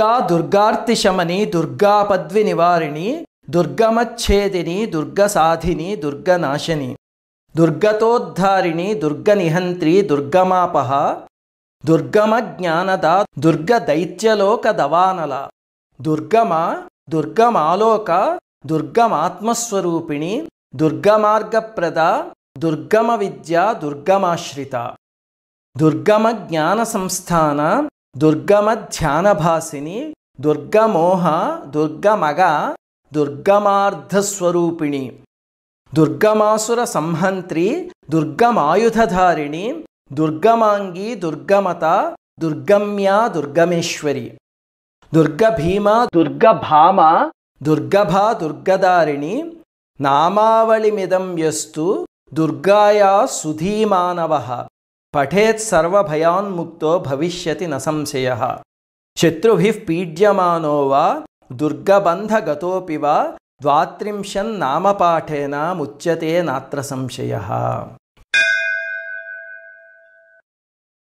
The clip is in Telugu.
దుర్గా దుర్గార్తిశమని దుర్గాపద్వి నివారిణి దుర్గమచ్ఛేదిని దుర్గ సాధిని దుర్గనాశని దుర్గతోద్ధారిణి దుర్గ నిహంత్రి దుర్గమాపహ దుర్గమ జ్ఞానద దుర్గ దైత్యలోక దవానల దుర్గమ దుర్గమాలోక దుర్గమాత్మస్వరూపిణి దుర్గమార్గప్రద దుర్గమ విద్య దుర్గమాశ్రిత దుర్గమ జ్ఞాన సంస్థాన ದುರ್ಗಮ ಧ್ಯಾನಭಾಸಿನಿ ದುರ್ಗಮೋಹ ದುರ್ಗಮಗ ದುರ್ಗಮಾರ್ಧಸ್ವರೂಪಿಣಿ ದುರ್ಗಮಾಸುರ ಸಂಹಂತ್ರಿ ದುರ್ಗಮಾಯುಧಧಾರಿಣಿ ದುರ್ಗಮಾಂಗಿ ದುರ್ಗಮತ ದುರ್ಗಮ್ಯ ದುರ್ಗಮೇಶ್ವರಿ ದುರ್ಗಭೀಮ ದುರ್ಗಭಾಮ ದುರ್ಗಭಾ ದುರ್ಗದಾರಿಣಿ ನಾಮಾವಳಿಮಿದಂ ಯಸ್ತು ದುರ್ಗಾಯ ಸುಧೀಮಾನವಃ पठेत्सर्वभयान्मुक्तो भविष्यति न संशयः शत्रुभिः पीड्यमानो वा दुर्गबन्धगतोऽपि वा मुच्यते नात्र संशयः